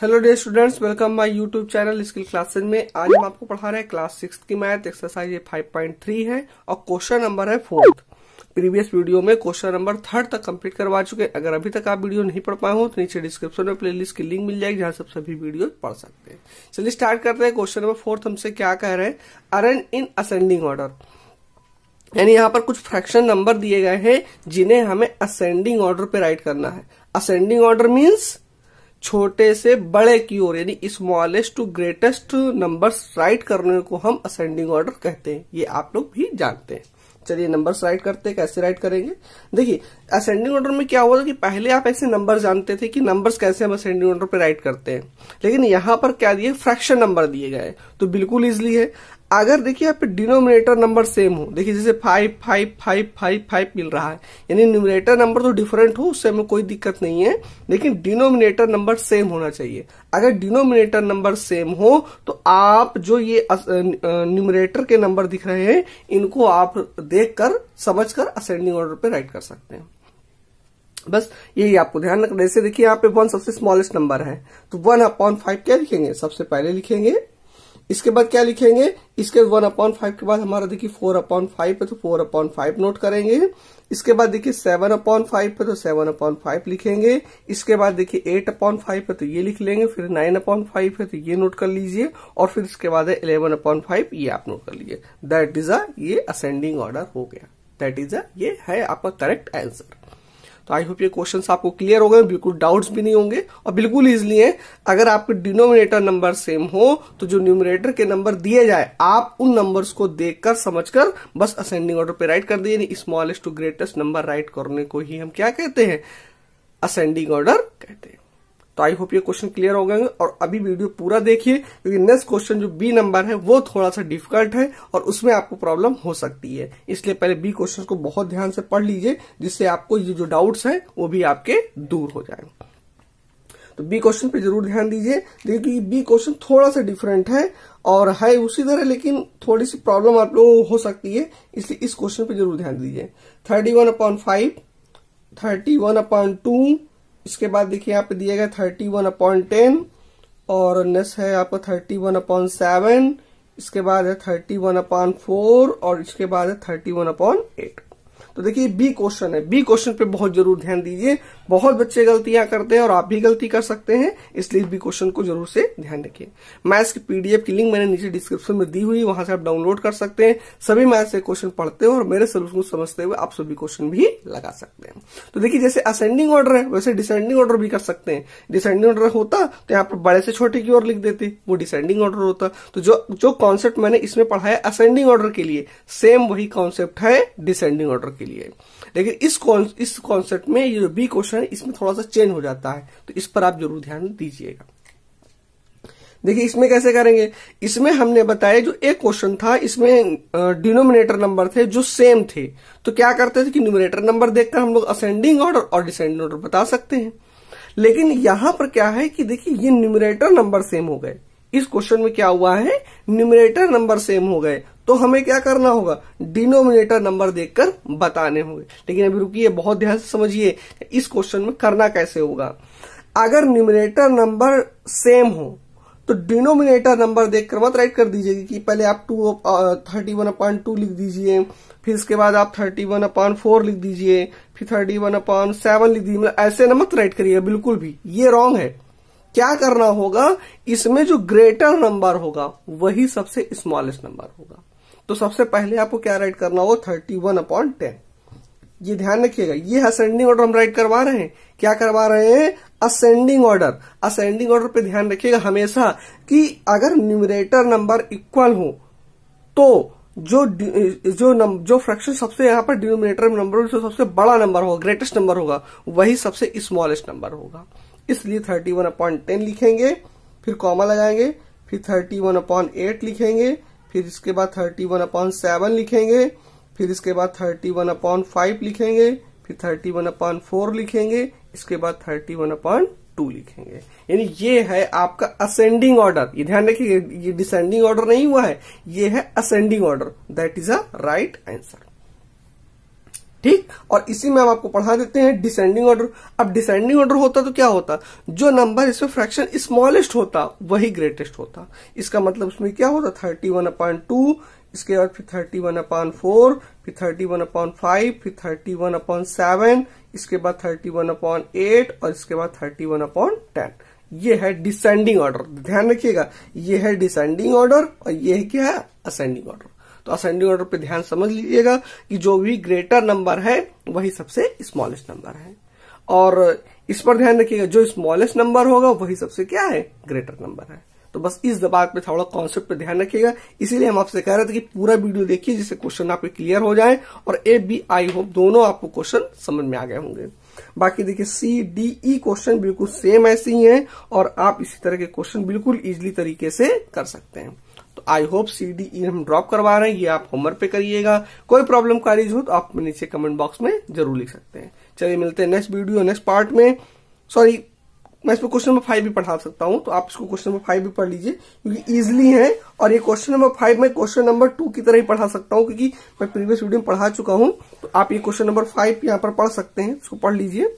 hello dear students welcome my YouTube channel skill classes में आज हम आपको पढ़ा रहे हैं क्लास सिक्स की मैथ एक्सरसाइज ये 5.3 है और क्वेश्चन नंबर है फोर्थ प्रीवियस वीडियो में क्वेश्चन नंबर थर्ड तक कंप्लीट करवा चुके हैं अगर अभी तक आप वीडियो नहीं पढ़ पाए हो तो नीचे डिस्क्रिप्शन में लिस्ट की लिंक मिल जाएगी जहां सब सभी वीडियो पढ़ सकते हैं चलिए स्टार्ट करते हैं क्वेश्चन नंबर फोर्थ हमसे क्या कह रहे हैं अरेंज इन असेंडिंग ऑर्डर यानी यहाँ पर कुछ फ्रैक्शन नंबर दिए गए हैं जिन्हें हमें असेंडिंग ऑर्डर पे राइट करना है असेंडिंग ऑर्डर मीन्स छोटे से बड़े की ओर यानी smallest to greatest numbers write करने को हम असेंडिंग ऑर्डर कहते हैं ये आप लोग भी जानते हैं चलिए नंबर्स राइट करते हैं कैसे राइट करेंगे देखिए असेंडिंग ऑर्डर में क्या हुआ था कि पहले आप ऐसे नंबर जानते थे कि नंबर्स कैसे हम असेंडिंग ऑर्डर पे राइट करते हैं लेकिन यहां पर क्या दिए फ्रैक्शन नंबर दिए गए तो बिल्कुल इजली है अगर देखिए यहाँ पे डिनोमिनेटर नंबर सेम हो देखिए जैसे five five five five five मिल रहा है यानी न्यूमिनेटर नंबर तो डिफरेंट हो उससे हमें कोई दिक्कत नहीं है लेकिन डिनोमिनेटर नंबर सेम होना चाहिए अगर डिनोमिनेटर नंबर सेम हो तो आप जो ये न्यूमिनेटर के नंबर दिख रहे हैं इनको आप देख कर समझ कर असेंडिंग ऑर्डर पे राइट कर सकते हैं बस यही आपको ध्यान रखना जैसे देखिए यहाँ पे वन सबसे स्मॉलेस्ट नंबर है तो वन अपॉन फाइव क्या लिखेंगे सबसे पहले लिखेंगे इसके बाद क्या लिखेंगे इसके वन अपॉन फाइव के बाद हमारा देखिए फोर अपॉन फाइव है तो फोर अपॉन फाइव नोट करेंगे इसके बाद देखिए सेवन अपॉन फाइव है तो सेवन अपॉन फाइव लिखेंगे इसके बाद देखिए एट अपॉन फाइव है तो ये लिख लेंगे फिर नाइन अपॉन फाइव है तो ये नोट कर लीजिए और फिर इसके बाद है इलेवन अपॉन फाइव ये आप नोट कर लीजिए दैट इज अ ये असेंडिंग ऑर्डर हो गया दैट इज अ ये है आपका करेक्ट आंसर तो आई होप ये क्वेश्चन आपको क्लियर हो गए बिल्कुल डाउट्स भी नहीं होंगे और बिल्कुल ईजिली है अगर आपके डिनोमिनेटर नंबर सेम हो तो जो न्यूमिनेटर के नंबर दिए जाए आप उन नंबर्स को देखकर समझकर बस असेंडिंग ऑर्डर पे राइट कर दिए smallest to greatest number write करने को ही हम क्या कहते हैं असेंडिंग ऑर्डर कहते हैं तो आई होप ये क्वेश्चन क्लियर हो गए और अभी वीडियो पूरा देखिए क्योंकि नेक्स्ट क्वेश्चन जो बी नंबर है वो थोड़ा सा डिफिकल्ट है और उसमें आपको प्रॉब्लम हो सकती है इसलिए पहले बी क्वेश्चन को बहुत ध्यान से पढ़ लीजिए जिससे आपको ये जो डाउट्स है वो भी आपके दूर हो जाए तो बी क्वेश्चन पे जरूर ध्यान दीजिए देखिए बी क्वेश्चन थोड़ा सा डिफरेंट है और है उसी तरह लेकिन थोड़ी सी प्रॉब्लम आप लोगों को हो सकती है इसलिए इस क्वेश्चन पे जरूर ध्यान दीजिए thirty one point five thirty one point two इसके बाद देखिए यहाँ पे दिया गया थर्टी वन अपॉइंट टेन और नेक्स्ट है आपका थर्टी वन अपॉइंट सेवन इसके बाद है थर्टी वन अपॉइंट फोर और इसके बाद है थर्टी वन अपॉइंट एट तो देखिए बी क्वेश्चन है बी क्वेश्चन पे बहुत जरूर ध्यान दीजिए बहुत बच्चे गलतियां करते हैं और आप भी गलती कर सकते हैं इसलिए बी क्वेश्चन को जरूर से ध्यान रखिए मैथ्स की पीडीएफ की लिंक मैंने नीचे डिस्क्रिप्शन में दी हुई वहां से आप डाउनलोड कर सकते हैं सभी मैथ्स के क्वेश्चन पढ़ते हो और मेरे सोल्यूशन को समझते हुए आप सभी क्वेश्चन भी लगा सकते हैं तो देखिए जैसे असेंडिंग ऑर्डर है वैसे डिसेंडिंग ऑर्डर भी कर सकते हैं डिसेंडिंग ऑर्डर होता तो यहाँ पर बड़े से छोटे की ओर लिख देते वो डिसेंडिंग ऑर्डर होता तो जो जो कॉन्सेप्ट मैंने इसमें पढ़ाया असेंडिंग ऑर्डर के लिए सेम वही कॉन्सेप्ट है डिसेंडिंग ऑर्डर के लिए लेकिन इस इस कॉन्सेप्ट में ये जो बी क्वेश्चन है इसमें थोड़ा सा चेंज हो जाता है तो इस पर आप जरूर ध्यान दीजिएगा देखिए इसमें कैसे करेंगे इसमें हमने बताया जो एक क्वेश्चन था इसमें डिनोमिनेटर नंबर थे जो सेम थे तो क्या करते थे कि न्यूमिनेटर नंबर देखकर हम लोग असेंडिंग ऑर्डर और डिसेंडिंग ऑर्डर बता सकते हैं लेकिन यहां पर क्या है कि देखिए ये न्यूमिनेटर नंबर सेम हो गए इस क्वेश्चन में क्या हुआ है न्यूमिनेटर नंबर सेम हो गए तो हमें क्या करना होगा डिनोमिनेटर नंबर देखकर बताने होंगे लेकिन अभी रुकिए बहुत ध्यान से समझिए इस क्वेश्चन में करना कैसे होगा अगर न्यूमिनेटर नंबर सेम हो तो डिनोमिनेटर नंबर देखकर मत राइट कर दीजिए कि पहले आप two thirty one point two लिख दीजिए फिर इसके बाद आप थर्टी वन अपॉइंट फोर लिख दीजिए फिर थर्टी वन अपॉइंट सेवन लिख दीजिए मतलब ऐसे ना मत राइट करिए बिल्कुल भी ये रॉन्ग है क्या करना होगा इसमें जो ग्रेटर नंबर होगा वही सबसे स्मॉलेस्ट नंबर होगा तो सबसे पहले आपको क्या राइट करना होगा थर्टी वन अपॉन टेन ये ध्यान रखिएगा ये असेंडिंग ऑर्डर हम राइट करवा रहे हैं क्या करवा रहे हैं असेंडिंग ऑर्डर असेंडिंग ऑर्डर पे ध्यान रखिएगा हमेशा कि अगर न्यूमरेटर नंबर इक्वल हो तो जो जो नम, जो फ्रैक्शन सबसे यहां पर डिनोमिनेटर नंबर जो सबसे बड़ा नंबर होगा ग्रेटेस्ट नंबर होगा वही सबसे स्मॉलेस्ट नंबर होगा इसलिए थर्टी वन अपॉइंट टेन लिखेंगे फिर कॉमा लगाएंगे फिर थर्टी वन अपॉइंट एट लिखेंगे फिर इसके बाद थर्टी वन अपॉन सेवन लिखेंगे फिर इसके बाद थर्टी वन अपॉन फाइव लिखेंगे फिर थर्टी वन अपॉन फोर लिखेंगे इसके बाद थर्टी वन अपॉन टू लिखेंगे यानी ये है आपका असेंडिंग ऑर्डर ये ध्यान रखिए ये डिसेंडिंग ऑर्डर नहीं हुआ है ये है ascending order that is a right answer ठीक और इसी में हम आपको पढ़ा देते हैं डिसेंडिंग ऑर्डर अब डिसेंडिंग ऑर्डर होता तो क्या होता जो नंबर इसमें फ्रैक्शन स्मॉलेस्ट होता वही ग्रेटेस्ट होता इसका मतलब उसमें क्या होता थर्टी वन अपॉइंट टू इसके बाद फिर थर्टी वन अपॉइंट फोर फिर थर्टी वन अपॉइंट फाइव फिर थर्टी वन अपॉइंट सेवन इसके बाद थर्टी वन अपॉइंट एट और इसके बाद थर्टी वन अपॉइंट टेन ये है डिसेंडिंग ऑर्डर ध्यान रखिएगा ये है डिसेंडिंग ऑर्डर और ये है क्या है असेंडिंग ऑर्डर तो असेंडिंग ऑर्डर पे ध्यान समझ लीजिएगा कि जो भी ग्रेटर नंबर है वही सबसे स्मॉलेस्ट नंबर है और इस पर ध्यान रखिएगा जो स्मॉलेस्ट नंबर होगा वही सबसे क्या है ग्रेटर नंबर है तो बस इस दबाव पे थोड़ा कॉन्सेप्ट पे ध्यान रखिएगा इसीलिए हम आपसे कह रहे थे कि पूरा वीडियो देखिए जिससे क्वेश्चन आपके क्लियर हो जाए और ए बी आई होप दोनों आपको क्वेश्चन समझ में आ गए होंगे बाकी देखिए सी डी ई क्वेश्चन बिल्कुल सेम ऐसे ही हैं और आप इसी तरह के क्वेश्चन बिल्कुल इजिली तरीके से कर सकते हैं तो आई होप ई हम ड्रॉप करवा रहे हैं ये आप होमवर्क पे करिएगा कोई प्रॉब्लम कारीज हो तो आप नीचे कमेंट बॉक्स में जरूर लिख सकते हैं चलिए मिलते हैं नेक्स्ट वीडियो नेक्स्ट पार्ट में सॉरी मैं इसमें क्वेश्चन नंबर फाइव भी पढ़ा सकता हूं तो आप इसको क्वेश्चन नंबर फाइव भी पढ़ लीजिए क्योंकि इजिली है और ये क्वेश्चन नंबर फाइव मैं क्वेश्चन नंबर टू की तरह ही पढ़ा सकता हूं क्योंकि मैं प्रीवियस वीडियो में पढ़ा चुका हूं तो आप ये क्वेश्चन नंबर फाइव यहां पर पढ़ सकते हैं इसको पढ़ लीजिए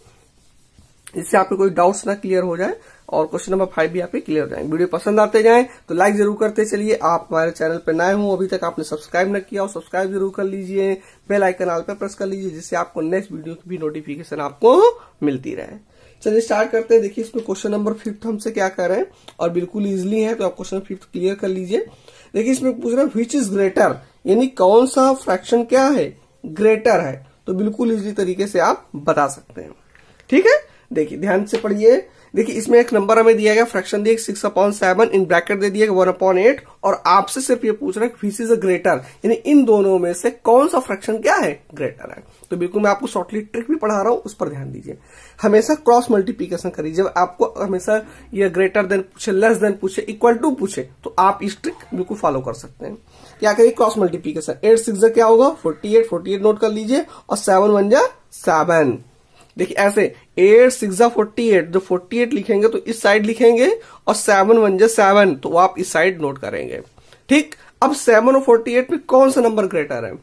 इससे आपको कोई डाउट्स ना क्लियर हो जाए और क्वेश्चन नंबर फाइव भी आपके क्लियर हो जाएंगे वीडियो पसंद आते जाए तो लाइक जरूर करते चलिए आप हमारे चैनल पर नए हो अभी तक आपने सब्सक्राइब न किया और सब्सक्राइब जरूर कर लीजिए बेल आइकन आल पर प्रेस कर लीजिए जिससे आपको नेक्स्ट वीडियो की भी नोटिफिकेशन आपको मिलती रहे चलिए स्टार्ट करते हैं देखिए इसमें क्वेश्चन नंबर फिफ्थ हमसे क्या कर रहे हैं और बिल्कुल इजिली है तो आप क्वेश्चन फिफ्थ क्लियर कर लीजिए देखिए इसमें पूछ रहे हैं विच इज ग्रेटर यानी कौन सा फ्रैक्शन क्या है ग्रेटर है तो बिल्कुल इजी तरीके से आप बता सकते हैं ठीक है देखिए ध्यान से पढ़िए देखिए इसमें एक नंबर हमें दिया गया फ्रैक्शन दिया six upon seven in bracket दे दिया वन अपॉन एट और आपसे सिर्फ ये पूछ रहा है फीस इज ग्रेटर यानी इन दोनों में से कौन सा फ्रैक्शन क्या है ग्रेटर है तो बिल्कुल मैं आपको शॉर्टली ट्रिक भी पढ़ा रहा हूं उस पर ध्यान दीजिए हमेशा क्रॉस मल्टीप्लीकेशन करिए जब आपको हमेशा ये ग्रेटर देन पूछे लेस देन पूछे इक्वल टू पूछे तो आप इस ट्रिक बिल्कुल फॉलो कर सकते हैं क्या करिए क्रॉस मल्टीप्लीकेशन एट सिक्स क्या होगा forty eight forty eight note कर लीजिए और सेवन वन जा सेवन देखिए ऐसे एट सिक्स फोर्टी एट जो फोर्टी एट लिखेंगे तो इस साइड लिखेंगे और सेवन वन जे सेवन तो आप इस साइड नोट करेंगे ठीक अब सेवन और फोर्टी एट में कौन सा नंबर ग्रेटर है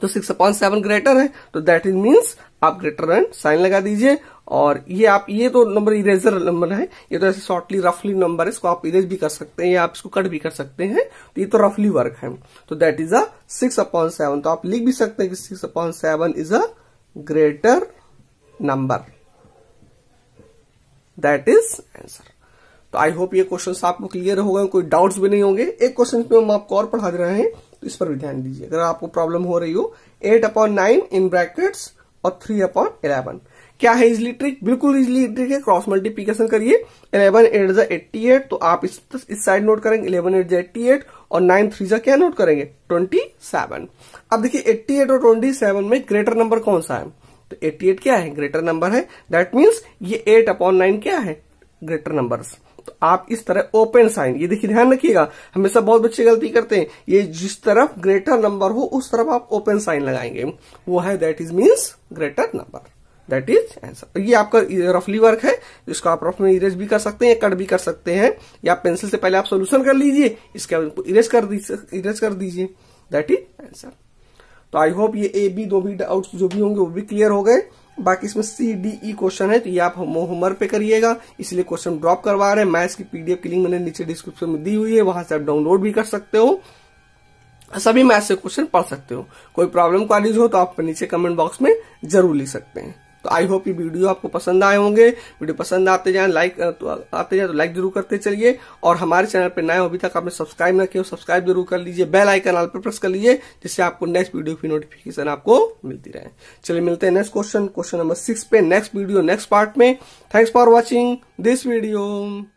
तो सिक्स अपॉन सेवन ग्रेटर है तो दैट इज मीन्स आप ग्रेटर एंड साइन लगा दीजिए और ये आप ये तो नंबर इरेजर नंबर है ये तो ऐसे शॉर्टली रफली नंबर है इसको आप इरेज भी कर सकते हैं या आप इसको कट भी कर सकते हैं तो ये तो रफली वर्क है तो that is a six upon seven तो आप लिख भी सकते हैं कि six upon seven is a greater number that is answer तो आई होप ये क्वेश्चन आपको क्लियर होगा कोई डाउट्स भी नहीं होंगे एक क्वेश्चन पे हम आपको और पढ़ा दे रहे हैं तो इस पर भी ध्यान दीजिए अगर आपको प्रॉब्लम हो रही हो eight upon nine in bracket और थ्री अपॉन इलेवन क्या है इजली ट्रिक बिल्कुल इजली ट्रिक है क्रॉस मल्टीप्लीकेशन करिए इलेवन एट जो एट्टी एट तो आप इस इस साइड नोट करेंगे इलेवन एट जो एट्टी एट और नाइन थ्री जो क्या नोट करेंगे ट्वेंटी सेवन अब देखिए एट्टी एट और ट्वेंटी सेवन में ग्रेटर नंबर कौन सा है तो 88 क्या है ग्रेटर नंबर है दैट मीन्स ये 8 अपॉन नाइन क्या है ग्रेटर नंबर्स तो आप इस तरह ओपन साइन ये देखिए ध्यान रखिएगा हमेशा बहुत बच्चे गलती करते हैं ये जिस तरफ ग्रेटर नंबर हो उस तरफ आप ओपन साइन लगाएंगे वो है that is means greater number that is answer ये आपका रफली वर्क है इसको आप रफ में इरेज भी कर सकते हैं कट भी कर सकते हैं या पेंसिल से पहले आप सोल्यूशन कर लीजिए इसके इरेज कर दीजिए इरेज कर दीजिए दैट इज आंसर तो आई होप ये ए बी दो भी डाउट जो भी होंगे वो भी क्लियर हो गए बाकी इसमें सी डी ई क्वेश्चन है तो ये आप होमवर्क पे करिएगा इसलिए क्वेश्चन ड्रॉप करवा रहे हैं मैथ्स की पीडीएफ की लिंक मैंने नीचे डिस्क्रिप्शन में दी हुई है वहां से आप डाउनलोड भी कर सकते हो सभी मैथ्स से क्वेश्चन पढ़ सकते हो कोई प्रॉब्लम क्वालिज हो तो आप नीचे कमेंट बॉक्स में जरूर लिख सकते हैं तो आई होप ये वीडियो आपको पसंद आए होंगे वीडियो पसंद आते जाए लाइक तो आते जाए तो लाइक जरूर करते चलिए और हमारे चैनल पर नए अभी तक आपने सब्सक्राइब ना किया सब्सक्राइब जरूर कर लीजिए बेल आइकन आल पर प्रेस कर लीजिए जिससे आपको नेक्स्ट वीडियो की नोटिफिकेशन आपको मिलती रहे चलिए मिलते हैं next question question number six पे नेक्स्ट वीडियो नेक्स्ट पार्ट में thanks for watching this video